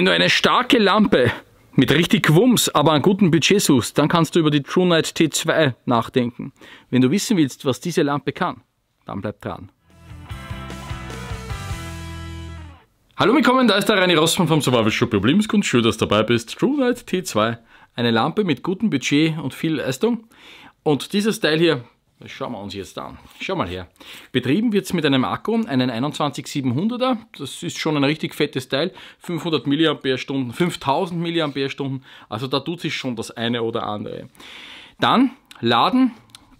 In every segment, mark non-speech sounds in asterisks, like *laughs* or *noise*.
Wenn du eine starke Lampe mit richtig Wumms, aber einem guten Budget suchst, dann kannst du über die True Night T2 nachdenken. Wenn du wissen willst, was diese Lampe kann, dann bleib dran. Hallo, willkommen, da ist der Reini Rossmann vom Survival Shop Problemskunst. Schön, dass du dabei bist. True Night T2, eine Lampe mit gutem Budget und viel Leistung. Und dieses Teil hier das schauen wir uns jetzt an. Schau mal her. Betrieben wird es mit einem Akku, einen 21700er. Das ist schon ein richtig fettes Teil. 500 mAh, 5000 mAh. Also da tut sich schon das eine oder andere. Dann laden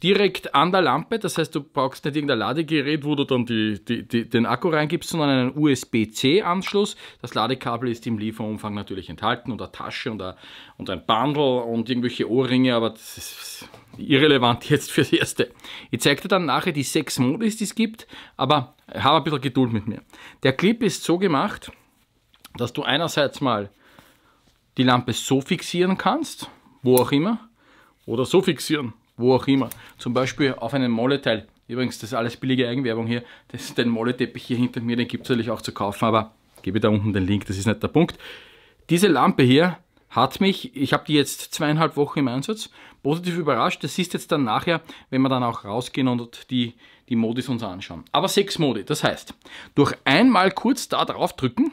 direkt an der Lampe. Das heißt, du brauchst nicht irgendein Ladegerät, wo du dann die, die, die, den Akku reingibst, sondern einen USB-C-Anschluss. Das Ladekabel ist im Lieferumfang natürlich enthalten und eine Tasche und, eine, und ein Bundle und irgendwelche Ohrringe, aber das ist irrelevant jetzt fürs Erste. Ich zeige dir dann nachher die sechs Modis, die es gibt, aber habe ein bisschen Geduld mit mir. Der Clip ist so gemacht, dass du einerseits mal die Lampe so fixieren kannst, wo auch immer, oder so fixieren, wo auch immer. Zum Beispiel auf einen Molleteil. Übrigens, das ist alles billige Eigenwerbung hier. Das, den Molle-Teppich hier hinter mir, den gibt es natürlich auch zu kaufen, aber gebe da unten den Link, das ist nicht der Punkt. Diese Lampe hier hat mich, ich habe die jetzt zweieinhalb Wochen im Einsatz, positiv überrascht. Das ist jetzt dann nachher, wenn wir dann auch rausgehen und die, die Modis uns anschauen. Aber sechs Modi, das heißt, durch einmal kurz da drauf drücken,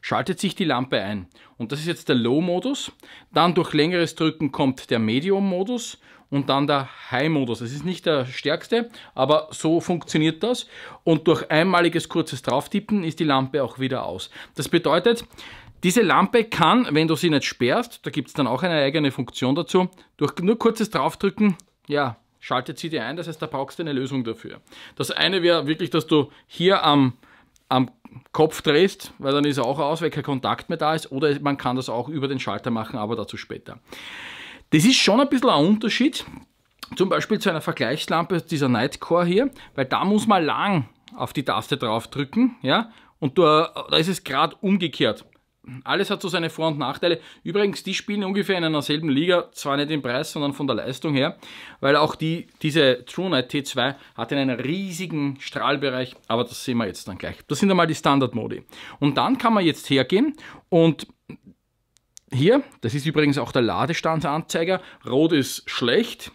schaltet sich die Lampe ein. Und das ist jetzt der Low-Modus. Dann durch längeres Drücken kommt der Medium-Modus und dann der High-Modus. Das ist nicht der stärkste, aber so funktioniert das. Und durch einmaliges kurzes Drauftippen ist die Lampe auch wieder aus. Das bedeutet, diese Lampe kann, wenn du sie nicht sperrst, da gibt es dann auch eine eigene Funktion dazu, durch nur kurzes Draufdrücken, ja, schaltet sie dir ein. Das heißt, da brauchst du eine Lösung dafür. Das eine wäre wirklich, dass du hier am, am Kopf drehst, weil dann ist er auch aus, weil kein Kontakt mehr da ist. Oder man kann das auch über den Schalter machen, aber dazu später. Das ist schon ein bisschen ein Unterschied, zum Beispiel zu einer Vergleichslampe dieser Nightcore hier, weil da muss man lang auf die Taste draufdrücken, ja, und da, da ist es gerade umgekehrt. Alles hat so seine Vor- und Nachteile. Übrigens, die spielen ungefähr in einer selben Liga, zwar nicht im Preis, sondern von der Leistung her, weil auch die, diese True Night T2 hat einen riesigen Strahlbereich, aber das sehen wir jetzt dann gleich. Das sind einmal die Standard-Modi. Und dann kann man jetzt hergehen und hier, das ist übrigens auch der Ladestandsanzeiger. Rot ist schlecht,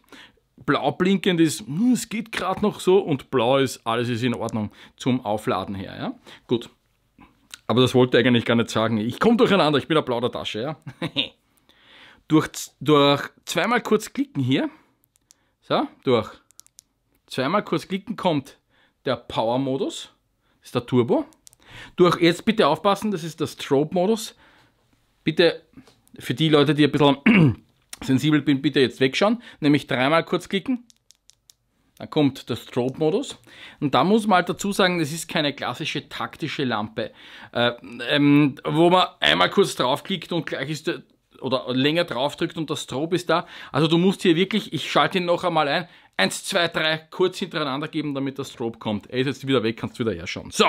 blau blinkend ist, hm, es geht gerade noch so und blau ist, alles ist in Ordnung zum Aufladen her. Ja? Gut, aber das wollte ich eigentlich gar nicht sagen. Ich komme durcheinander, ich bin ein blauer Tasche. Ja? *laughs* durch, durch zweimal kurz klicken hier, so, durch zweimal kurz klicken kommt der Power-Modus, das ist der Turbo. Durch, jetzt bitte aufpassen, das ist der Strobe-Modus bitte für die Leute, die ein bisschen *clears throat* sensibel sind, bitte jetzt wegschauen. Nämlich dreimal kurz klicken. Da kommt der Strobe-Modus. Und da muss man halt dazu sagen, das ist keine klassische taktische Lampe, äh, ähm, wo man einmal kurz draufklickt und gleich ist der, oder länger draufdrückt und das Strobe ist da. Also du musst hier wirklich, ich schalte ihn noch einmal ein, 1, 2, 3 kurz hintereinander geben, damit das Strobe kommt. Er ist jetzt wieder weg, kannst du wieder herschauen. So,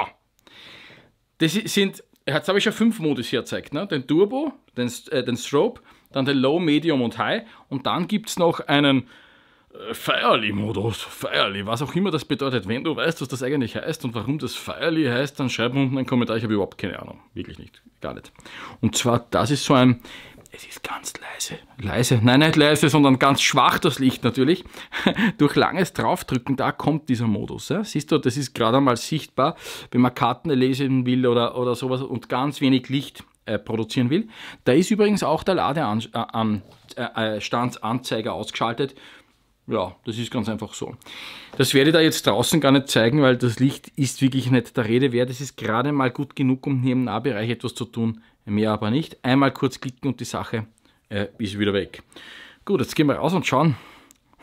das sind jetzt habe ich ja fünf Modus hier gezeigt, ne? den Turbo, den, äh, den Strobe, dann den Low, Medium und High und dann gibt es noch einen äh, Feierli-Modus, Feierli, was auch immer das bedeutet. Wenn du weißt, was das eigentlich heißt und warum das Feierli heißt, dann schreib unten einen Kommentar, ich habe überhaupt keine Ahnung, wirklich nicht, gar nicht. Und zwar, das ist so ein es ist ganz leise, leise, nein, nicht leise, sondern ganz schwach das Licht natürlich. *laughs* Durch langes Draufdrücken, da kommt dieser Modus. Ja? Siehst du, das ist gerade einmal sichtbar, wenn man Karten lesen will oder, oder sowas und ganz wenig Licht äh, produzieren will. Da ist übrigens auch der Ladestandsanzeiger äh, äh, äh, ausgeschaltet. Ja, das ist ganz einfach so. Das werde ich da jetzt draußen gar nicht zeigen, weil das Licht ist wirklich nicht der Rede wert. Es ist gerade mal gut genug, um hier im Nahbereich etwas zu tun, mehr aber nicht. Einmal kurz klicken und die Sache äh, ist wieder weg. Gut, jetzt gehen wir raus und schauen,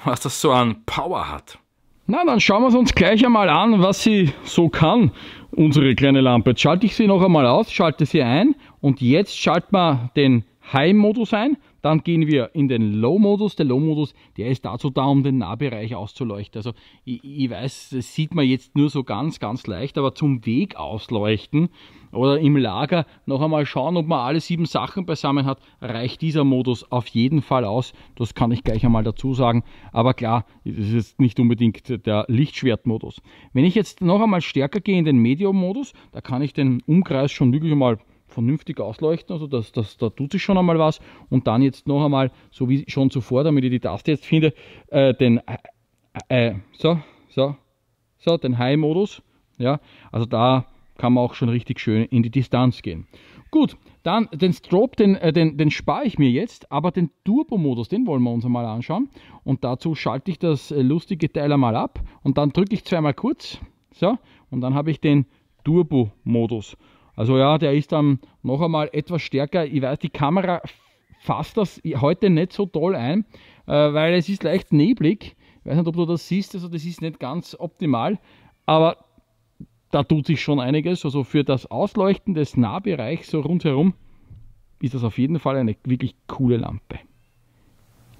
was das so an Power hat. Na, dann schauen wir es uns gleich einmal an, was sie so kann, unsere kleine Lampe. Jetzt schalte ich sie noch einmal aus, schalte sie ein und jetzt schalten wir den High-Modus ein dann gehen wir in den Low-Modus. Der Low-Modus, der ist dazu da, um den Nahbereich auszuleuchten. Also ich, ich, weiß, das sieht man jetzt nur so ganz, ganz leicht, aber zum Weg ausleuchten oder im Lager noch einmal schauen, ob man alle sieben Sachen beisammen hat, reicht dieser Modus auf jeden Fall aus. Das kann ich gleich einmal dazu sagen. Aber klar, das ist jetzt nicht unbedingt der Lichtschwertmodus. Wenn ich jetzt noch einmal stärker gehe in den Medium-Modus, da kann ich den Umkreis schon wirklich mal vernünftig ausleuchten. Also das, das, da tut sich schon einmal was. Und dann jetzt noch einmal, so wie schon zuvor, damit ich die Taste jetzt finde, äh, den äh, äh, so, so, so, den High-Modus. Ja, also da kann man auch schon richtig schön in die Distanz gehen. Gut, dann den Strobe, den, äh, den, den spare ich mir jetzt, aber den Turbo-Modus, den wollen wir uns einmal anschauen. Und dazu schalte ich das äh, lustige Teil einmal ab und dann drücke ich zweimal kurz. So, und dann habe ich den Turbo-Modus. Also ja, der ist dann noch einmal etwas stärker. Ich weiß, die Kamera fasst das heute nicht so toll ein, äh, weil es ist leicht neblig. Ich weiß nicht, ob du das siehst, also das ist nicht ganz optimal, aber da tut sich schon einiges. Also für das Ausleuchten des Nahbereichs so rundherum ist das auf jeden Fall eine wirklich coole Lampe.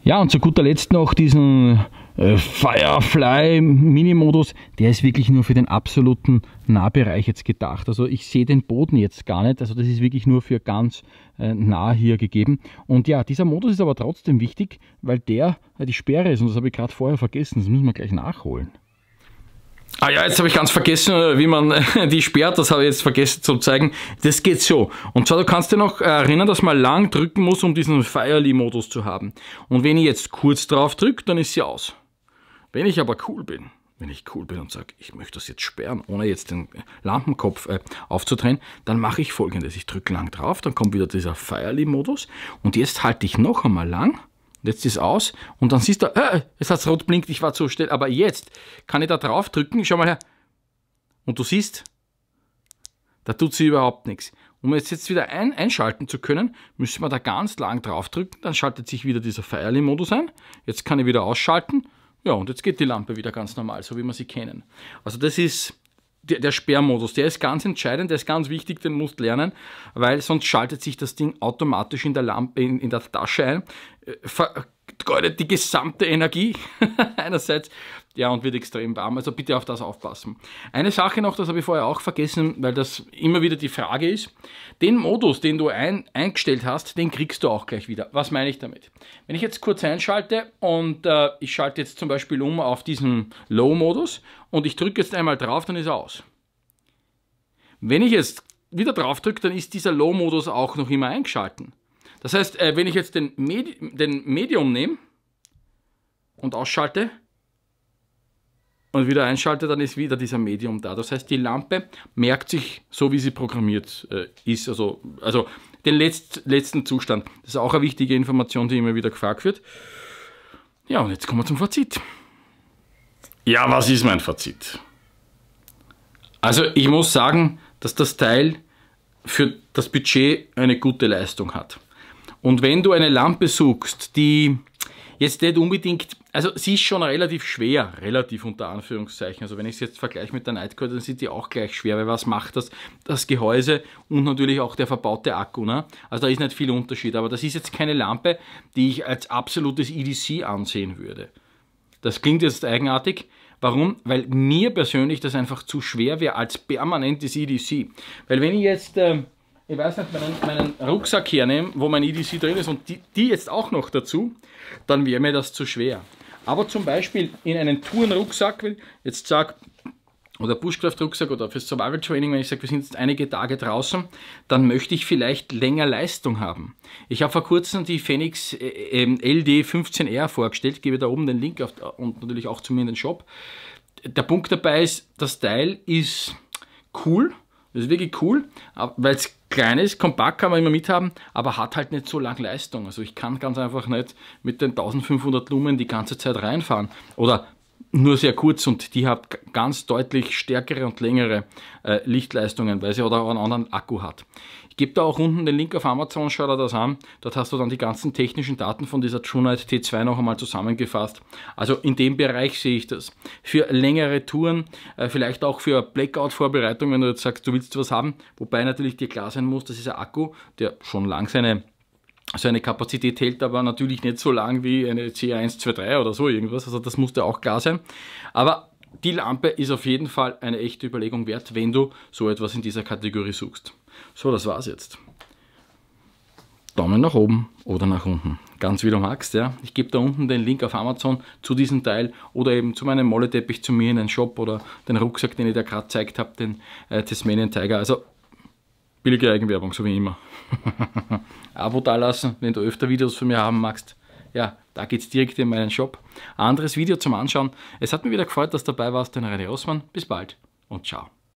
Ja, und zu guter Letzt noch diesen äh, Firefly Mini-Modus. Der ist wirklich nur für den absoluten Nahbereich jetzt gedacht. Also ich sehe den Boden jetzt gar nicht. Also das ist wirklich nur für ganz äh, nah hier gegeben. Und ja, dieser Modus ist aber trotzdem wichtig, weil der äh, die Sperre ist. Und das habe ich gerade vorher vergessen. Das müssen wir gleich nachholen. Ah ja, jetzt habe ich ganz vergessen, äh, wie man die *laughs* sperrt. Das habe ich jetzt vergessen zu zeigen. Das geht so. Und zwar, du kannst dir noch erinnern, dass man lang drücken muss, um diesen Firely-Modus zu haben. Und wenn ich jetzt kurz drauf drücke, dann ist sie aus. Wenn ich aber cool bin, wenn ich cool bin und sage, ich möchte das jetzt sperren, ohne jetzt den Lampenkopf äh, aufzudrehen, dann mache ich folgendes. Ich drücke lang drauf, dann kommt wieder dieser Firely-Modus. Und jetzt halte ich noch einmal lang Jetzt ist aus und dann siehst du, äh, es hat rot blinkt, ich war zu schnell. Aber jetzt kann ich da drauf drücken, schau mal her. Und du siehst, da tut sie überhaupt nichts. Um es jetzt wieder ein, einschalten zu können, müssen wir da ganz lang drauf drücken, dann schaltet sich wieder dieser Firely-Modus ein. Jetzt kann ich wieder ausschalten. Ja, und jetzt geht die Lampe wieder ganz normal, so wie wir sie kennen. Also das ist der, der Sperrmodus, der ist ganz entscheidend, der ist ganz wichtig, den musst lernen, weil sonst schaltet sich das Ding automatisch in der, Lampe, in, in der Tasche ein, äh, vergeudet die gesamte Energie *laughs* einerseits ja, und wird extrem warm. Also bitte auf das aufpassen. Eine Sache noch, das habe ich vorher auch vergessen, weil das immer wieder die Frage ist. Den Modus, den du ein, eingestellt hast, den kriegst du auch gleich wieder. Was meine ich damit? Wenn ich jetzt kurz einschalte und äh, ich schalte jetzt zum Beispiel um auf diesen Low-Modus und ich drücke jetzt einmal drauf, dann ist er aus. Wenn ich jetzt wieder drauf drücke, dann ist dieser Low-Modus auch noch immer eingeschalten. Das heißt, äh, wenn ich jetzt den, Medi den Medium nehme und ausschalte, und wieder einschalte, dann ist wieder dieser Medium da. Das heißt, die Lampe merkt sich so, wie sie programmiert äh, ist, also, also den letzt, letzten Zustand. Das ist auch eine wichtige Information, die immer wieder gefragt wird. Ja, und jetzt kommen wir zum Fazit. Ja, was ist mein Fazit? Also ich muss sagen, dass das Teil für das Budget eine gute Leistung hat. Und wenn du eine Lampe suchst, die jetzt nicht unbedingt, also sie ist schon relativ schwer, relativ unter Anführungszeichen. Also wenn ich es jetzt vergleiche mit der Nightcore, dann sind die auch gleich schwer, weil was macht das? Das Gehäuse und natürlich auch der verbaute Akku. Ne? Also da ist nicht viel Unterschied, aber das ist jetzt keine Lampe, die ich als absolutes EDC ansehen würde. Das klingt jetzt eigenartig, Warum? Weil mir persönlich das einfach zu schwer wäre als permanentes EDC. Weil wenn ich jetzt äh, ich weiß nicht, meinen, meinen Rucksack hernehme, wo mein EDC drin ist und die, die jetzt auch noch dazu, dann wäre mir das zu schwer. Aber zum Beispiel in einen Tourenrucksack, wenn jetzt sag, oder Bushcraft-Rucksack oder fürs Survival Training, wenn ich sage, wir sind jetzt einige Tage draußen, dann möchte ich vielleicht länger Leistung haben. Ich habe vor kurzem die Phoenix äh, ähm, LD15R vorgestellt, gebe da oben den Link auf, und natürlich auch zu mir in den Shop. Der Punkt dabei ist, das Teil ist cool, das ist wirklich cool, weil es klein ist, kompakt kann man immer mithaben, aber hat halt nicht so lang Leistung. Also ich kann ganz einfach nicht mit den 1500 Lumen die ganze Zeit reinfahren oder nur sehr kurz und die hat ganz deutlich stärkere und längere äh, Lichtleistungen, weil sie auch einen anderen Akku hat. Gebt da auch unten den Link auf Amazon, schau dir das an. Dort hast du dann die ganzen technischen Daten von dieser TrueNight T2 noch einmal zusammengefasst. Also in dem Bereich sehe ich das. Für längere Touren, äh, vielleicht auch für Blackout-Vorbereitung, wenn du jetzt sagst, du willst was haben. Wobei natürlich dir klar sein muss, das ist ein Akku, der schon lang seine so Kapazität hält aber natürlich nicht so lang wie eine C123 oder so irgendwas. Also das muss dir auch klar sein. Aber die Lampe ist auf jeden Fall eine echte Überlegung wert, wenn du so etwas in dieser Kategorie suchst. So, das war's jetzt. Daumen nach oben oder nach unten. Ganz wie du magst, ja. Ich gebe da unten den Link auf Amazon zu diesem Teil oder eben zu meinem Molleteppich zu mir in den Shop oder den Rucksack, den ich dir gerade gezeigt habe, den äh, Tasmanian Tiger. Also billige Eigenwerbung, so wie immer. *laughs* Abo dalassen, wenn du öfter Videos von mir haben magst. Ja, da geht's direkt in meinen Shop. Ein anderes Video zum Anschauen. Es hat mir wieder gefreut, dass du dabei warst, dein René Rossmann. Bis bald und ciao.